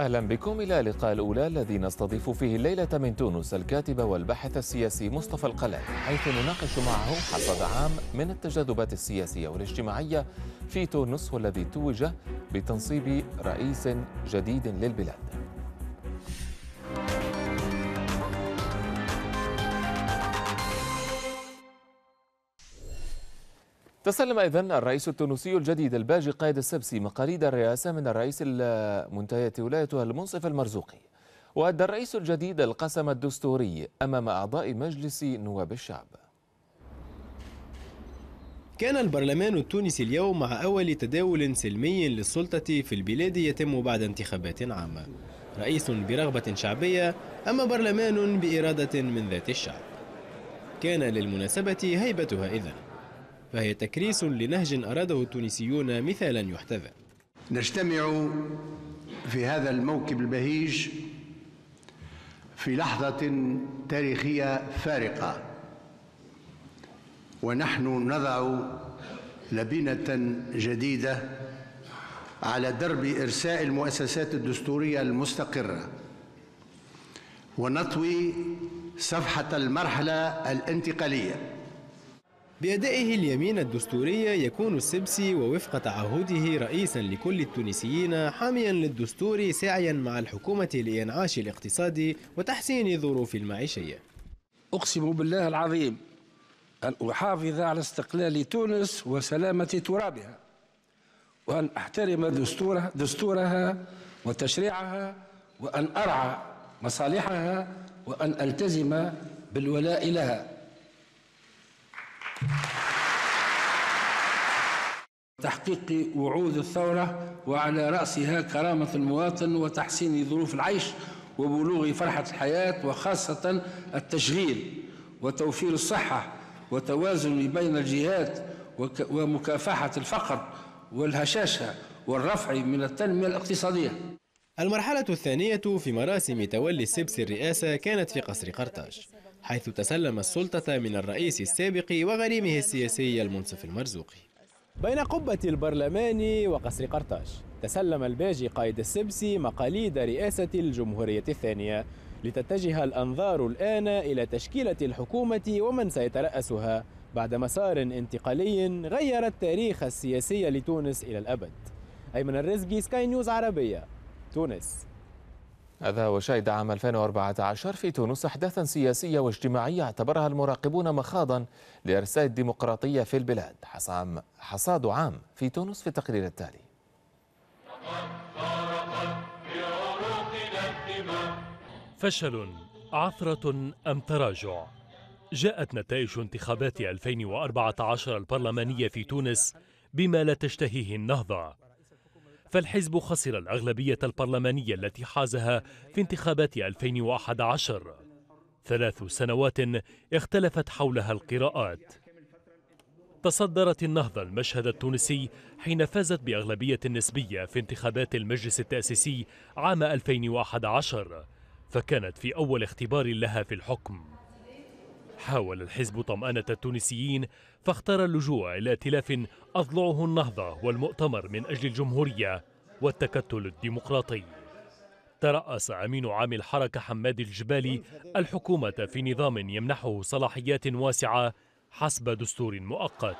أهلا بكم إلى اللقاء الأولى الذي نستضيف فيه الليلة من تونس الكاتب والباحث السياسي مصطفى القلعي حيث نناقش معه حصد عام من التجاذبات السياسية والاجتماعية في تونس والذي توج بتنصيب رئيس جديد للبلاد تسلم اذا الرئيس التونسي الجديد الباجي قائد السبسي مقاليد الرئاسه من الرئيس المنتهية ولايته المنصف المرزوقي. وادى الرئيس الجديد القسم الدستوري امام اعضاء مجلس نواب الشعب. كان البرلمان التونسي اليوم مع أول تداول سلمي للسلطة في البلاد يتم بعد انتخابات عامة رئيس برغبة شعبية أما برلمان بإرادة من ذات الشعب كان للمناسبة هيبتها إذن فهي تكريس لنهج أراده التونسيون مثالا يحتذى نجتمع في هذا الموكب البهيج في لحظة تاريخية فارقة ونحن نضع لبنة جديدة على درب إرساء المؤسسات الدستورية المستقرة ونطوي صفحة المرحلة الانتقالية بأدائه اليمين الدستورية يكون السبسي ووفق تعهده رئيسا لكل التونسيين حاميا للدستور ساعيا مع الحكومة لإنعاش الاقتصاد وتحسين ظروف المعيشية أقسم بالله العظيم أن أحافظ على استقلال تونس وسلامة ترابها وأن أحترم دستورها, دستورها وتشريعها وأن أرعى مصالحها وأن ألتزم بالولاء لها تحقيق وعود الثورة وعلى رأسها كرامة المواطن وتحسين ظروف العيش وبلوغ فرحة الحياة وخاصة التشغيل وتوفير الصحة وتوازن بين الجهات ومكافحة الفقر والهشاشة والرفع من التنمية الاقتصادية المرحلة الثانية في مراسم تولي السبس الرئاسة كانت في قصر قرطاج حيث تسلم السلطة من الرئيس السابق وغريمه السياسي المنصف المرزوقي بين قبة البرلمان وقصر قرطاج تسلم الباجي قائد السبسي مقاليد رئاسة الجمهورية الثانية لتتجه الأنظار الآن إلى تشكيلة الحكومة ومن سيترأسها بعد مسار انتقالي غير التاريخ السياسي لتونس إلى الأبد أيمن الرزقي سكاي نيوز عربية تونس هذا وشهد عام 2014 في تونس أحداثا سياسية واجتماعية اعتبرها المراقبون مخاضا لإرساء الديمقراطية في البلاد حصاد عام في تونس في التقرير التالي فشل عثرة أم تراجع جاءت نتائج انتخابات 2014 البرلمانية في تونس بما لا تشتهيه النهضة فالحزب خسر الأغلبية البرلمانية التي حازها في انتخابات 2011 ثلاث سنوات اختلفت حولها القراءات تصدرت النهضة المشهد التونسي حين فازت بأغلبية نسبية في انتخابات المجلس التأسيسي عام 2011 فكانت في أول اختبار لها في الحكم حاول الحزب طمأنة التونسيين فاختار اللجوء إلى ائتلاف أضلعه النهضة والمؤتمر من أجل الجمهورية والتكتل الديمقراطي ترأس أمين عام الحركة حماد الجبالي الحكومة في نظام يمنحه صلاحيات واسعة حسب دستور مؤقت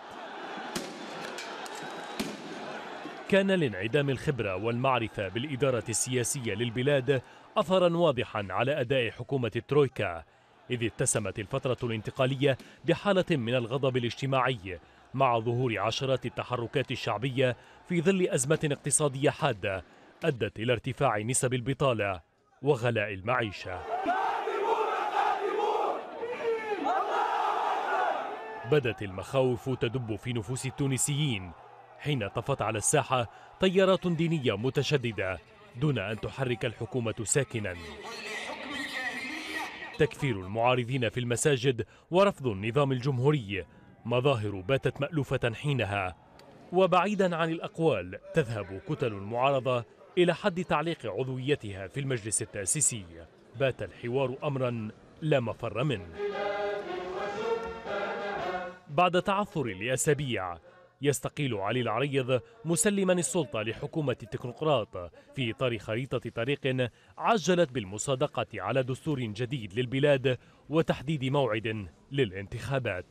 كان لانعدام الخبرة والمعرفة بالإدارة السياسية للبلاد أثرا واضحا على أداء حكومة الترويكا إذ اتسمت الفترة الانتقالية بحالة من الغضب الاجتماعي مع ظهور عشرات التحركات الشعبية في ظل أزمة اقتصادية حادة أدت إلى ارتفاع نسب البطالة وغلاء المعيشة بدت المخاوف تدب في نفوس التونسيين حين طفت على الساحة تيارات دينية متشددة دون أن تحرك الحكومة ساكناً تكفير المعارضين في المساجد ورفض النظام الجمهوري مظاهر باتت مألوفة حينها وبعيدا عن الأقوال تذهب كتل المعارضة إلى حد تعليق عضويتها في المجلس التأسيسي بات الحوار أمرا لا مفر منه بعد تعثر لأسابيع يستقيل علي العريض مسلما السلطة لحكومة التكنوقراط في إطار خريطة طريق عجلت بالمصادقة على دستور جديد للبلاد وتحديد موعد للانتخابات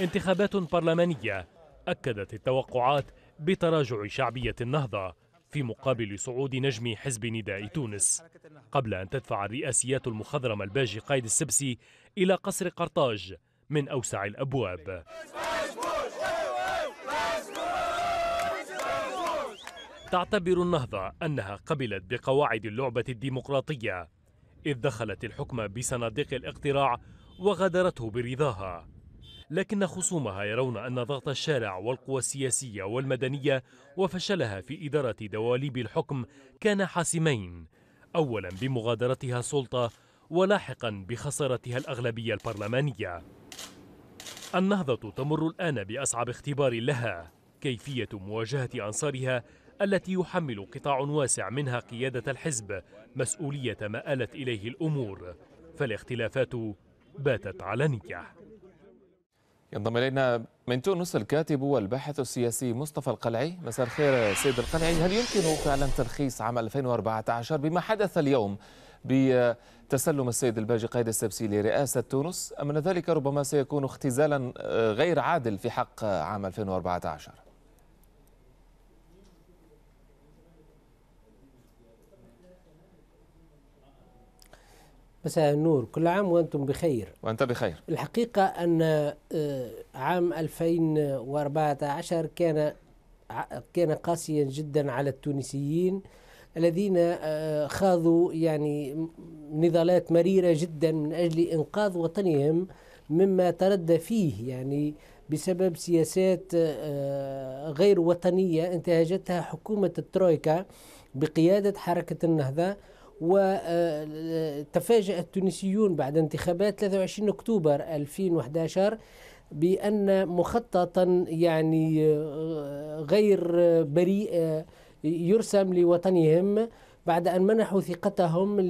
انتخابات برلمانية أكدت التوقعات بتراجع شعبية النهضة في مقابل صعود نجم حزب نداء تونس قبل أن تدفع الرئاسيات المخضرمة الباجي قايد السبسي إلى قصر قرطاج من أوسع الأبواب تعتبر النهضة أنها قبلت بقواعد اللعبة الديمقراطية إذ دخلت الحكم بصناديق الاقتراع وغادرته برضاها لكن خصومها يرون أن ضغط الشارع والقوى السياسية والمدنية وفشلها في إدارة دواليب الحكم كان حاسمين أولا بمغادرتها السلطة ولاحقا بخسارتها الأغلبية البرلمانية النهضة تمر الآن بأصعب اختبار لها كيفية مواجهة أنصارها التي يحمل قطاع واسع منها قيادة الحزب مسؤولية ما آلت إليه الأمور فالاختلافات باتت علنية ينضم إلينا من تونس الكاتب والباحث السياسي مصطفى القلعي مساء الخير سيد القلعي هل يمكن فعلا تلخيص عام 2014 بما حدث اليوم بتسلم السيد الباجي قائد السبسي لرئاسة تونس أم أن ذلك ربما سيكون اختزالا غير عادل في حق عام 2014 مساء النور كل عام وأنتم بخير وأنت بخير الحقيقة أن آه، عام 2014 كان كان قاسيا جدا على التونسيين الذين آه، خاضوا يعني نضالات مريرة جدا من أجل إنقاذ وطنهم مما تردى فيه يعني بسبب سياسات آه، غير وطنية انتهجتها حكومة الترويكا بقيادة حركة النهضة وتفاجأ التونسيون بعد انتخابات 23 أكتوبر 2011 بأن مخططا يعني آه، غير آه، بريء آه، يرسم لوطنهم بعد أن منحوا ثقتهم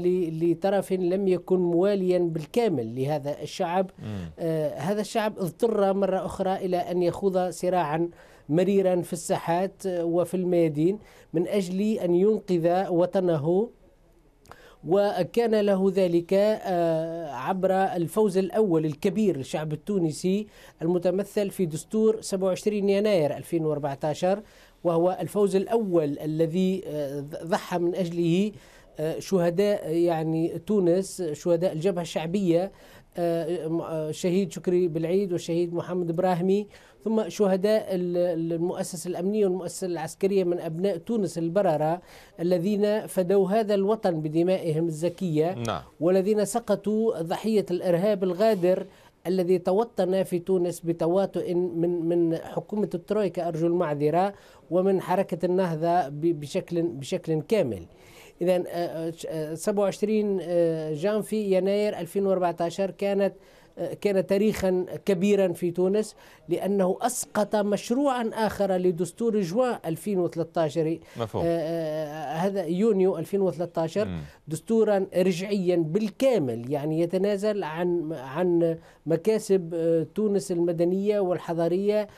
لطرف لم يكن مواليا بالكامل لهذا الشعب آه هذا الشعب اضطر مرة أخرى إلى أن يخوض صراعا مريرا في الساحات وفي الميادين من أجل أن ينقذ وطنه وكان له ذلك آه، عبر الفوز الأول الكبير للشعب التونسي المتمثل في دستور 27 يناير 2014 وهو الفوز الأول الذي آه، ضحى من أجله آه، شهداء يعني تونس شهداء الجبهة الشعبية الشهيد آه، آه، شكري بالعيد والشهيد محمد ابراهيمي ثم شهداء المؤسسة الأمنية والمؤسسة العسكرية من أبناء تونس البررة الذين فدوا هذا الوطن بدمائهم الزكية نعم. والذين سقطوا ضحية الإرهاب الغادر الذي توطن في تونس بتواطؤ من من حكومة الترويكا أرجو المعذرة ومن حركة النهضة بشكل بشكل كامل. إذا 27 آه، آه، آه، جانفي يناير 2014 كانت كان تاريخا كبيرا في تونس لأنه أسقط مشروعا آخر لدستور جوان 2013 مفهوم. هذا يونيو 2013 دستورا رجعيا بالكامل يعني يتنازل عن عن مكاسب تونس المدنية والحضارية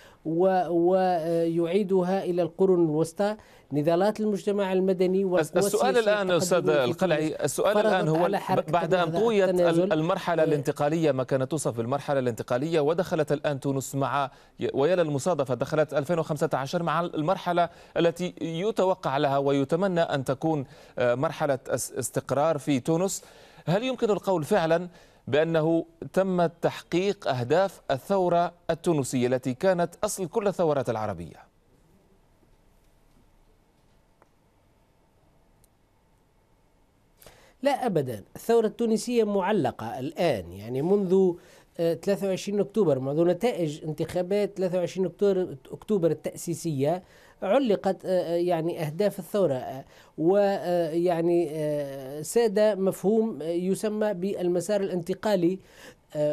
ويعيدها آه، إلى القرون الوسطى نضالات المجتمع المدني السؤال الآن أستاذ القلعي السؤال الآن هو بعد أن طويت المرحلة إيه. الانتقالية ما كانت توصف بالمرحلة الانتقالية ودخلت الآن تونس مع ويا المصادفه دخلت 2015 مع المرحلة التي يتوقع لها ويتمنى أن تكون آه، مرحلة استقرار في تونس هل يمكن القول فعلا بأنه تم تحقيق أهداف الثورة التونسية التي كانت أصل كل الثورات العربية لا ابدا الثوره التونسيه معلقه الان يعني منذ 23 آه، اكتوبر منذ نتائج انتخابات 23 اكتوبر اكتوبر التاسيسيه علقت آه، آه، يعني أهداف الثورة آه، ويعني ساد مفهوم يسمى بالمسار الانتقالي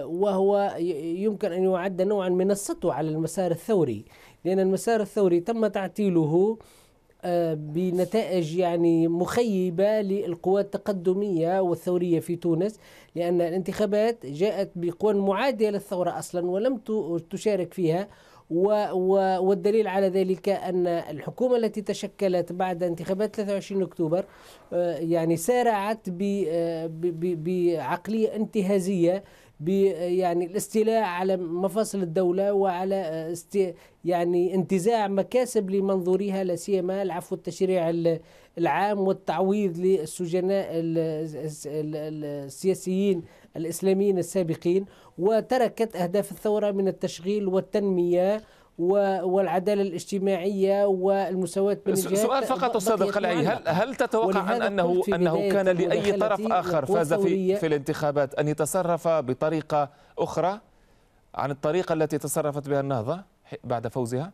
وهو يمكن أن يعد نوعا من السطو على المسار الثوري لأن المسار الثوري تم تعطيله بنتائج يعني مخيبة للقوات التقدمية والثورية في تونس لأن الانتخابات جاءت بقوى معادية للثورة أصلا ولم تشارك فيها والدليل على ذلك أن الحكومة التي تشكلت بعد انتخابات 23 أكتوبر آه، يعني سارعت آه، بعقلية انتهازية يعني الاستيلاء على مفاصل الدولة وعلى آه، يعني انتزاع مكاسب لمنظوريها لا سيما العفو التشريع العام والتعويض للسجناء السياسيين الاسلاميين السابقين وتركت اهداف الثوره من التشغيل والتنميه والعداله الاجتماعيه والمساواه بين الجهات سؤال فقط استاذ القلعي هل هل تتوقع ان انه انه كان لاي طرف اخر فاز في في الانتخابات ان يتصرف بطريقه اخرى عن الطريقه التي تصرفت بها النهضه بعد فوزها؟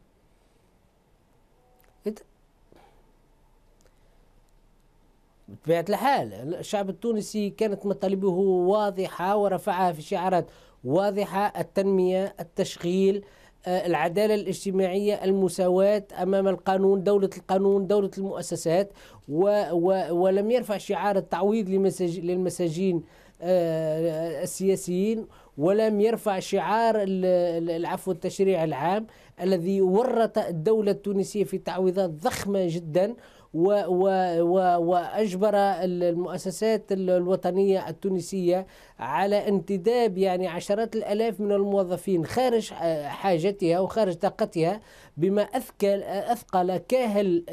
بطبيعه الحال الشعب التونسي كانت مطالبه واضحه ورفعها في شعارات واضحه التنميه التشغيل العدالة الاجتماعية المساواة أمام القانون دولة القانون دولة المؤسسات و و ولم يرفع شعار التعويض للمساجين آه، السياسيين ولم يرفع شعار العفو التشريع العام الذي ورط الدولة التونسية في تعويضات ضخمة جدا واجبر المؤسسات الوطنيه التونسيه على انتداب يعني عشرات الالاف من الموظفين خارج حاجتها وخارج طاقتها بما اثقل اثقل كاهل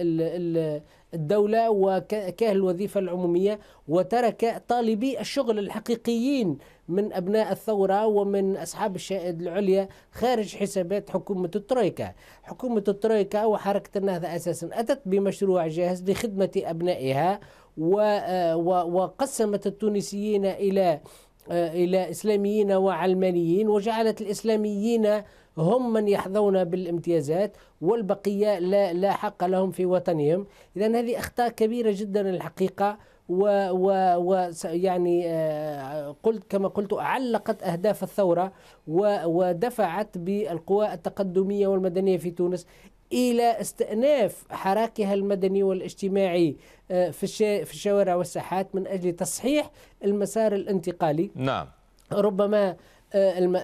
الدولة وكأهل الوظيفة العمومية وترك طالبي الشغل الحقيقيين من أبناء الثورة ومن أصحاب الشائد العليا خارج حسابات حكومة الترويكا حكومة الترويكا وحركة النهضة أساسا أتت بمشروع جاهز لخدمة أبنائها آه، وقسمت التونسيين إلى آه، إلى إسلاميين وعلمانيين وجعلت الإسلاميين هم من يحظون بالامتيازات والبقية لا, لا حق لهم في وطنهم إذا هذه أخطاء كبيرة جدا الحقيقة و, و, و يعني آه، قلت كما قلت علقت اهداف الثوره و ودفعت بالقوى التقدميه والمدنيه في تونس الى استئناف حراكها المدني والاجتماعي آه، في في الشوارع والساحات من اجل تصحيح المسار الانتقالي نعم ربما آه،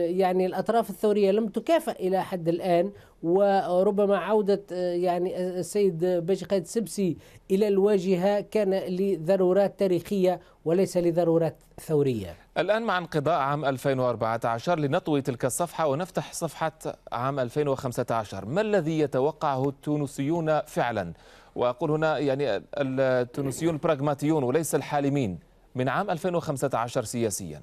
يعني الأطراف الثورية لم تكافئ إلى حد الآن وربما عودة آه، يعني آه، السيد باجي قائد سبسي إلى الواجهة كان لضرورات تاريخية وليس لضرورات ثورية الآن مع انقضاء عام 2014 لنطوي تلك الصفحة ونفتح صفحة عام 2015 ما الذي يتوقعه التونسيون فعلا وأقول هنا يعني التونسيون البراغماتيون وليس الحالمين من عام 2015 سياسياً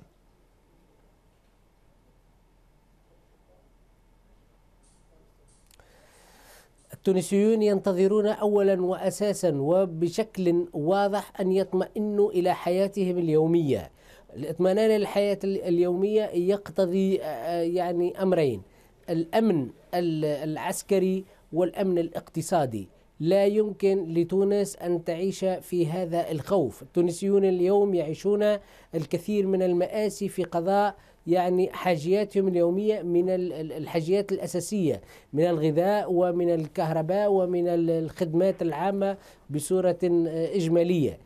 التونسيون ينتظرون اولا واساسا وبشكل واضح ان يطمئنوا الى حياتهم اليوميه الاطمئنان للحياه اليوميه يقتضي آه، آه، يعني امرين الامن العسكري والامن الاقتصادي لا يمكن لتونس ان تعيش في هذا الخوف التونسيون اليوم يعيشون الكثير من المآسي في قضاء يعني حاجياتهم اليومية من الحاجيات الأساسية من الغذاء ومن الكهرباء ومن الخدمات العامة بصورة آه، إجمالية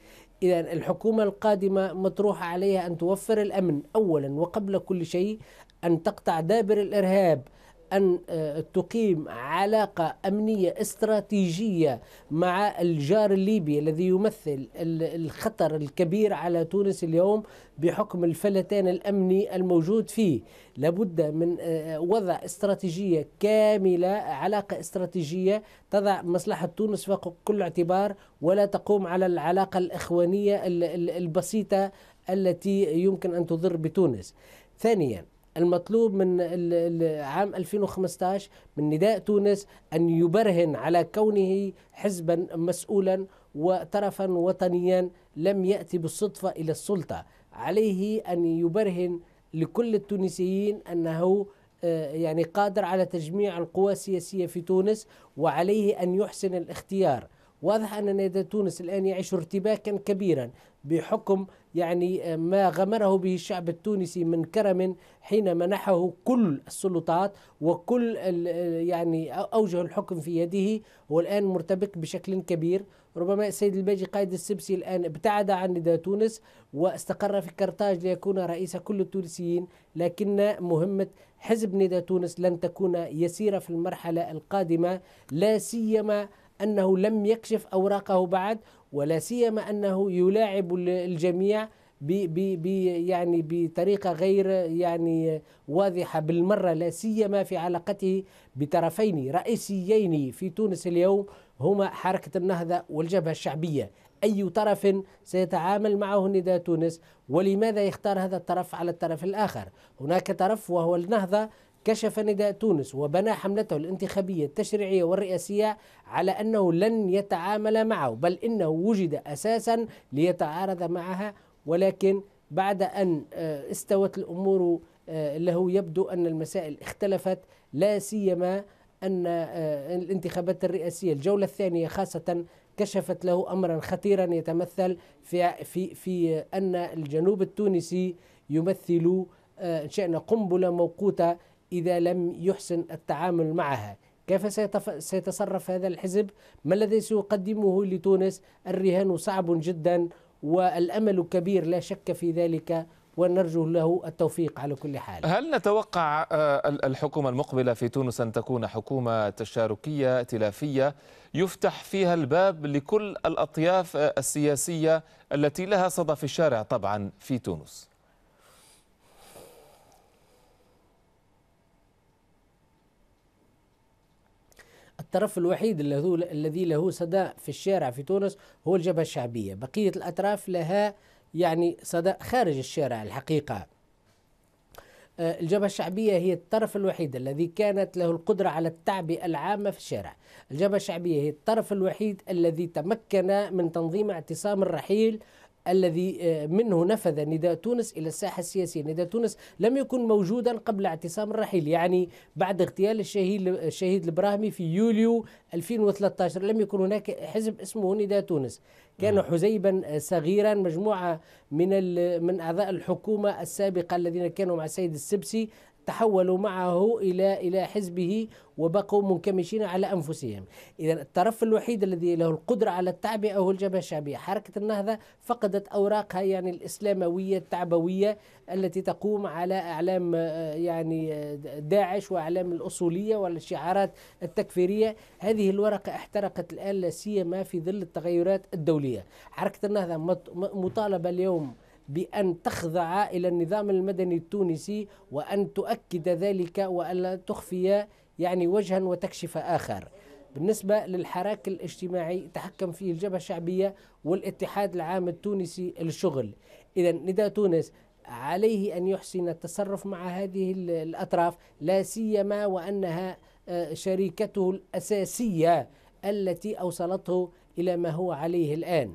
إذا الحكومة القادمة مطروحة عليها أن توفر الأمن أولا وقبل كل شيء أن تقطع دابر الإرهاب أن آه، تقيم علاقة أمنية استراتيجية مع الجار الليبي الذي يمثل الخطر الكبير على تونس اليوم بحكم الفلتان الأمني الموجود فيه لابد من آه، وضع استراتيجية كاملة علاقة استراتيجية تضع مصلحة تونس فوق كل اعتبار ولا تقوم على العلاقة الإخوانية البسيطة التي يمكن أن تضر بتونس ثانيا المطلوب من عام 2015 من نداء تونس أن يبرهن على كونه حزبا مسؤولا وطرفا وطنيا لم يأتي بالصدفة إلى السلطة عليه أن يبرهن لكل التونسيين أنه آه، يعني قادر على تجميع القوى السياسية في تونس وعليه أن يحسن الاختيار واضح أن نادي تونس الآن يعيش ارتباكا كبيرا بحكم يعني آه، ما غمره به الشعب التونسي من كرم حين منحه كل السلطات وكل آه، يعني اوجه الحكم في يده والان مرتبك بشكل كبير ربما السيد الباجي قائد السبسي الان ابتعد عن نداء تونس واستقر في كرتاج ليكون رئيس كل التونسيين لكن مهمه حزب نداء تونس لن تكون يسيره في المرحله القادمه لا سيما أنه لم يكشف أوراقه بعد ولا سيما أنه يلاعب الجميع بي بي بي يعني بطريقه غير يعني واضحه بالمره لا سيما في علاقته بطرفين رئيسيين في تونس اليوم هما حركه النهضه والجبهه الشعبيه اي طرف سيتعامل معه نداء تونس ولماذا يختار هذا الطرف على الطرف الاخر هناك طرف وهو النهضه كشف نداء تونس وبنى حملته الانتخابية التشريعية والرئاسية على أنه لن يتعامل معه بل إنه وجد أساسا ليتعارض معها ولكن بعد أن آه، استوت الأمور آه، له يبدو أن المسائل اختلفت لا سيما أن آه، الانتخابات الرئاسية الجولة الثانية خاصة كشفت له أمرا خطيرا يتمثل في, في, في أن الجنوب التونسي يمثل إن شئنا قنبلة موقوتة إذا لم يحسن التعامل معها كيف سيتصرف هذا الحزب ما الذي سيقدمه لتونس الرهان صعب جدا والأمل كبير لا شك في ذلك ونرجو له التوفيق على كل حال هل نتوقع آه، الحكومة المقبلة في تونس أن تكون حكومة تشاركية ائتلافية يفتح فيها الباب لكل الأطياف آه، السياسية التي لها صدى في الشارع طبعا في تونس الطرف الوحيد الذي له صدى في الشارع في تونس هو الجبهة الشعبية بقية الأطراف لها يعني صدى خارج الشارع الحقيقة آه، الجبهة الشعبية هي الطرف الوحيد الذي كانت له القدرة على التعبئة العامة في الشارع الجبهة الشعبية هي الطرف الوحيد الذي تمكن من تنظيم اعتصام الرحيل الذي آه، منه نفذ نداء تونس إلى الساحة السياسية نداء تونس لم يكن موجودا قبل اعتصام الرحيل يعني بعد اغتيال الشهيد الشهيد البراهمي في يوليو 2013 لم يكن هناك حزب اسمه نداء تونس كان نعم. حزيبا آه، صغيرا مجموعه من من اعضاء الحكومه السابقه الذين كانوا مع السيد السبسي تحولوا معه إلى إلى حزبه وبقوا منكمشين على أنفسهم إذا الطرف الوحيد الذي له القدرة على التعبئة هو الجبهة الشعبية حركة النهضة فقدت أوراقها يعني الإسلاموية التعبوية التي تقوم على أعلام آه، يعني آه، داعش وأعلام الأصولية والشعارات التكفيرية هذه الورقة احترقت الآن لا سيما في ظل التغيرات الدولية حركة النهضة مطالبة اليوم بأن تخضع إلى النظام المدني التونسي وأن تؤكد ذلك وألا تخفي يعني وجها وتكشف آخر بالنسبة للحراك الاجتماعي تحكم فيه الجبهة الشعبية والاتحاد العام التونسي للشغل إذا نداء تونس عليه أن يحسن التصرف مع هذه الأطراف لا سيما وأنها آه، شريكته الأساسية التي أوصلته إلى ما هو عليه الآن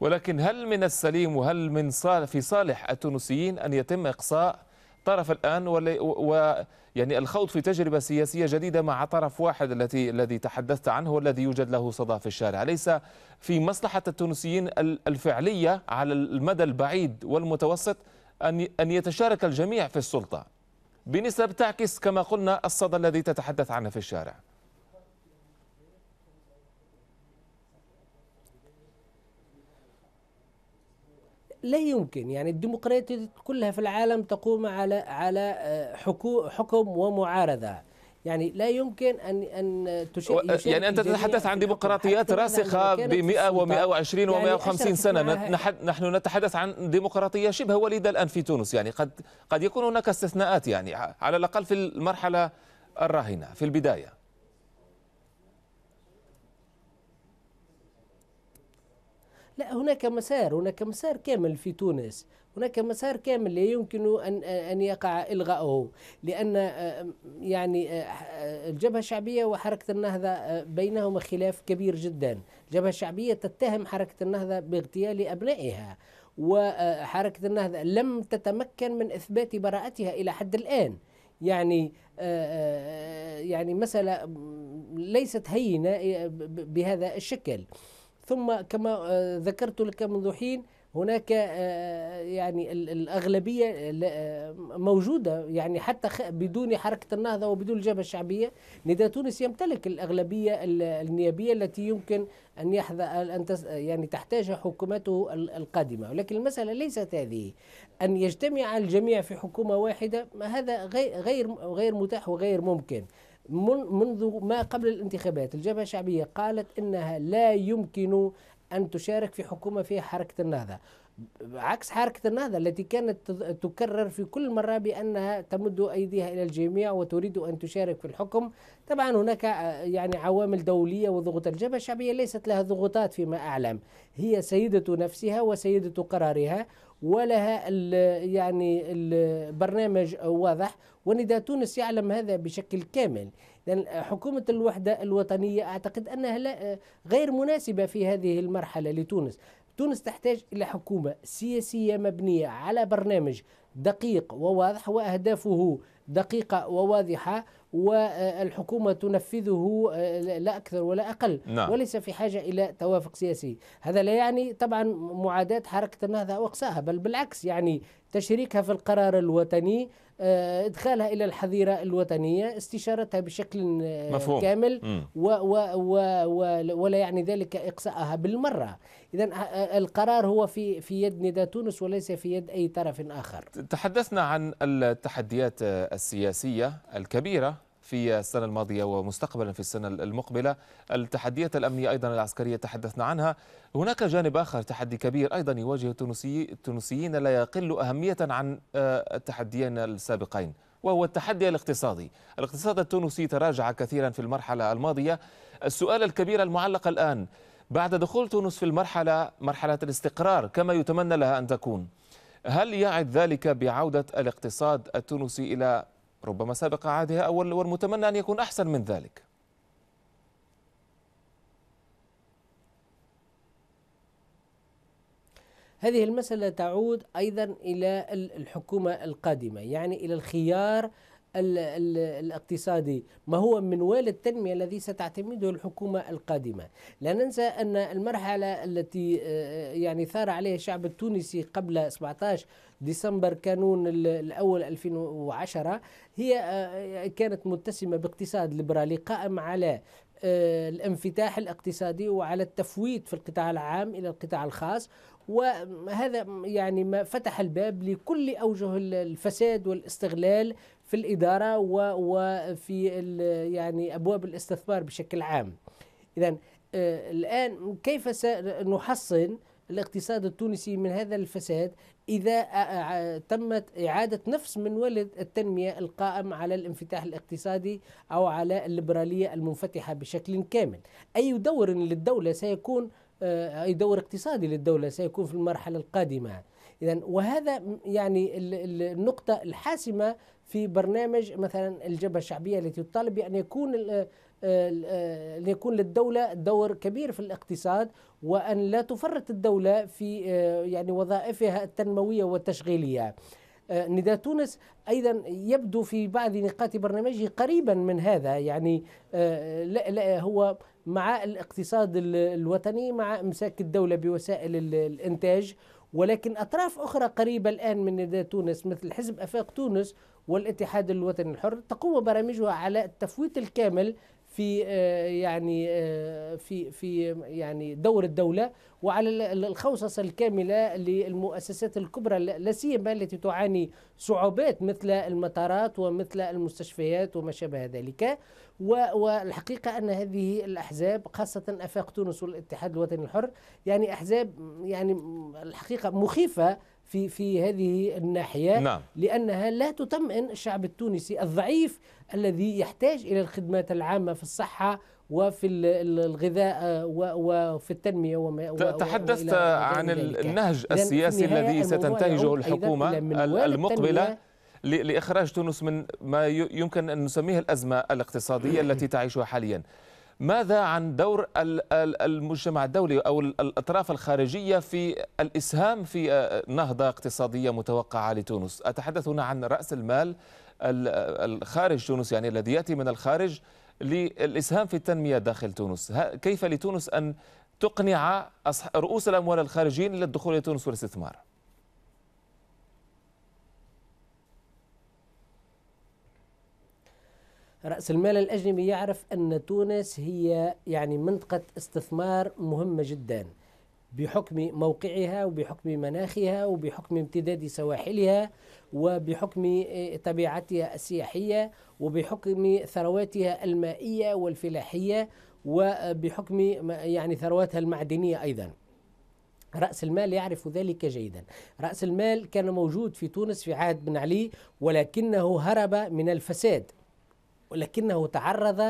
ولكن هل من السليم وهل من صالح في صالح التونسيين أن يتم إقصاء طرف الآن ويعني الخوض في تجربة سياسية جديدة مع طرف واحد التي الذي تحدثت عنه والذي يوجد له صدى في الشارع ليس في مصلحة التونسيين الفعلية على المدى البعيد والمتوسط أن أن يتشارك الجميع في السلطة بنسب تعكس كما قلنا الصدى الذي تتحدث عنه في الشارع لا يمكن يعني الديمقراطية كلها في العالم تقوم على على آه، حكم ومعارضه يعني لا يمكن ان ان تشارك يعني انت تتحدث عن ديمقراطيات راسخه ب 100 و120 و150 سنه نحن نتحدث عن ديمقراطيه شبه وليده الان في تونس يعني قد قد يكون هناك استثناءات يعني على الاقل في المرحله الراهنه في البدايه لا هناك مسار هناك مسار كامل في تونس هناك مسار كامل لا يمكن ان ان يقع الغاؤه لان آه، يعني آه، آه، الجبهه الشعبيه وحركه النهضه بينهما خلاف كبير جدا الجبهه الشعبيه تتهم حركه النهضه باغتيال ابنائها وحركه النهضه لم تتمكن من اثبات براءتها الى حد الان يعني يعني مساله ليست هينه بهذا الشكل ثم كما آه، ذكرت لك منذ حين هناك آه، يعني الأغلبية آه، موجودة يعني حتى بدون حركة النهضة وبدون الجبهة الشعبية نداء تونس يمتلك الأغلبية النيابية التي يمكن أن يحظى أن يعني تحتاجها حكومته القادمة ولكن المسألة ليست هذه أن يجتمع الجميع في حكومة واحدة هذا غير غير متاح وغير ممكن منذ ما قبل الانتخابات الجبهة الشعبية قالت إنها لا يمكن أن تشارك في حكومة فيها حركة النهضة عكس حركة النهضة التي كانت تكرر في كل مرة بأنها تمد أيديها إلى الجميع وتريد أن تشارك في الحكم طبعا هناك آه، يعني عوامل دولية وضغوط الجبهة الشعبية ليست لها ضغوطات فيما أعلم هي سيدة نفسها وسيدة قرارها ولها الـ يعني البرنامج واضح ونداء تونس يعلم هذا بشكل كامل لأن حكومة الوحدة الوطنية أعتقد أنها لا غير مناسبة في هذه المرحلة لتونس تونس تحتاج إلى حكومة سياسية مبنية على برنامج دقيق وواضح وأهدافه دقيقة وواضحة والحكومة تنفذه آه، لا أكثر ولا أقل نعم. وليس في حاجة إلى توافق سياسي هذا لا يعني طبعا معاداة حركة النهضة وأقصاها بل بالعكس يعني تشريكها في القرار الوطني آه، ادخالها الى الحظيره الوطنيه استشارتها بشكل آه، مفهوم. كامل و و و و ولا يعني ذلك اقصائها بالمره اذا آه، القرار هو في في يد نداء تونس وليس في يد اي طرف اخر تحدثنا عن التحديات السياسيه الكبيره في السنة الماضية ومستقبلا في السنة المقبلة التحديات الأمنية أيضا العسكرية تحدثنا عنها هناك جانب آخر تحدي كبير أيضا يواجه التونسي التونسيين لا يقل أهمية عن آه، التحديين السابقين وهو التحدي الاقتصادي الاقتصاد التونسي تراجع كثيرا في المرحلة الماضية السؤال الكبير المعلق الآن بعد دخول تونس في المرحلة مرحلة الاستقرار كما يتمنى لها أن تكون هل يعد ذلك بعودة الاقتصاد التونسي إلى ربما سابق عهدها والمتمنى أن يكون أحسن من ذلك هذه المسألة تعود أيضا إلى الحكومة القادمة يعني إلى الخيار ال ال الاقتصادي ما هو منوال التنمية الذي ستعتمده الحكومة القادمة لا ننسى أن المرحلة التي آه، يعني ثار عليها الشعب التونسي قبل 17 ديسمبر كانون الأول 2010 هي آه، كانت متسمة باقتصاد ليبرالي قائم على آه، الانفتاح الاقتصادي وعلى التفويت في القطاع العام الى القطاع الخاص وهذا يعني ما فتح الباب لكل اوجه الفساد والاستغلال في الإدارة وفي يعني أبواب الاستثمار بشكل عام إذا آه، الآن كيف سنحصن الاقتصاد التونسي من هذا الفساد إذا آه، آه، تمت إعادة نفس منولد التنمية القائم على الانفتاح الاقتصادي أو على الليبرالية المنفتحة بشكل كامل أي دور للدولة سيكون أي دور اقتصادي للدولة سيكون في المرحلة القادمة إذا وهذا يعني النقطة الحاسمة في برنامج مثلا الجبهة الشعبية التي تطالب بأن يكون ان يكون للدولة دور كبير في الاقتصاد وأن لا تفرط الدولة في آه، يعني وظائفها التنموية والتشغيلية آه، نداء تونس ايضا يبدو في بعض نقاط برنامجه قريبا من هذا يعني آه، لا لا هو مع الاقتصاد الوطني مع امساك الدوله بوسائل الانتاج ولكن أطراف أخرى قريبة الآن من تونس مثل حزب أفاق تونس والاتحاد الوطني الحر تقوم برامجها على التفويت الكامل في آه، يعني آه، في في يعني دور الدوله وعلى الخوصصه الكامله للمؤسسات الكبرى لا سيما التي تعاني صعوبات مثل المطارات ومثل المستشفيات وما شابه ذلك والحقيقه ان هذه الاحزاب خاصه افاق تونس والاتحاد الوطني الحر يعني احزاب يعني الحقيقه مخيفه في في هذه الناحيه نعم. لانها لا تطمئن الشعب التونسي الضعيف الذي يحتاج إلى الخدمات العامة في الصحة وفي الغذاء آه، وفي التنمية وما تحدثت عن النهج السياسي الذي ستنتهجه الحكومة المقبلة لإخراج تونس من ما يمكن أن نسميه الأزمة الاقتصادية التي تعيشها حاليا ماذا عن دور المجتمع الدولي أو الأطراف الخارجية في الإسهام في آه، نهضة اقتصادية متوقعة لتونس أتحدث هنا عن رأس المال الخارج تونس يعني الذي يأتي من الخارج للإسهام في التنمية داخل تونس كيف لتونس أن تقنع رؤوس الأموال الخارجيين للدخول لتونس والاستثمار رأس المال الأجنبي يعرف أن تونس هي يعني منطقة استثمار مهمة جدا بحكم موقعها وبحكم مناخها وبحكم امتداد سواحلها وبحكم آه، طبيعتها السياحية وبحكم ثرواتها المائية والفلاحية وبحكم يعني ثرواتها المعدنية أيضا رأس المال يعرف ذلك جيدا رأس المال كان موجود في تونس في عهد بن علي ولكنه هرب من الفساد ولكنه تعرض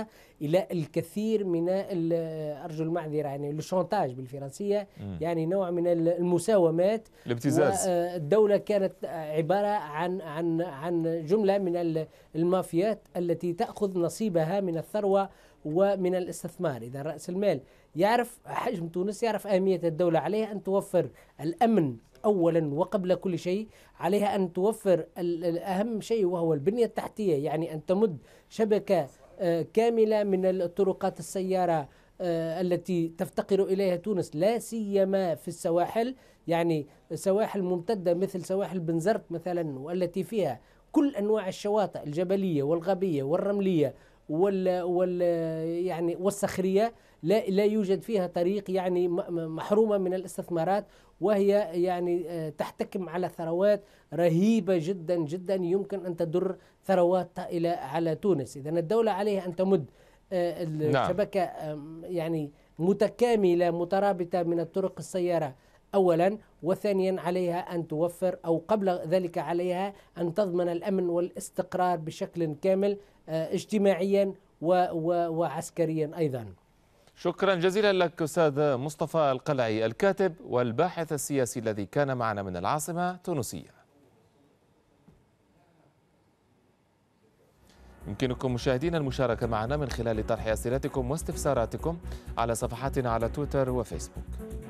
الى الكثير من ارجو المعذره يعني شونتاج بالفرنسيه يعني نوع من المساومات الابتزاز الدوله كانت عباره عن عن عن جمله من المافيات التي تاخذ نصيبها من الثروه ومن الاستثمار اذا راس المال يعرف حجم تونس يعرف اهميه الدوله عليه ان توفر الامن اولا وقبل كل شيء عليها ان توفر اهم شيء وهو البنيه التحتيه يعني ان تمد شبكه آه، كامله من الطرقات السياره آه، التي تفتقر اليها تونس لا سيما في السواحل يعني سواحل ممتده مثل سواحل بنزرت مثلا والتي فيها كل انواع الشواطئ الجبليه والغبيه والرمليه وال, وال يعني والصخريه لا لا يوجد فيها طريق يعني محرومه من الاستثمارات وهي يعني آه، تحتكم على ثروات رهيبه جدا جدا يمكن ان تدر ثروات طائله على تونس، اذا الدوله عليها ان تمد آه، نعم. الشبكه يعني متكامله مترابطه من الطرق السياره اولا وثانيا عليها ان توفر او قبل ذلك عليها ان تضمن الامن والاستقرار بشكل كامل آه، اجتماعيا وعسكريا ايضا. شكرا جزيلا لك أستاذ مصطفى القلعي الكاتب والباحث السياسي الذي كان معنا من العاصمة تونسية يمكنكم مشاهدينا المشاركة معنا من خلال طرح أسئلتكم واستفساراتكم على صفحاتنا على تويتر وفيسبوك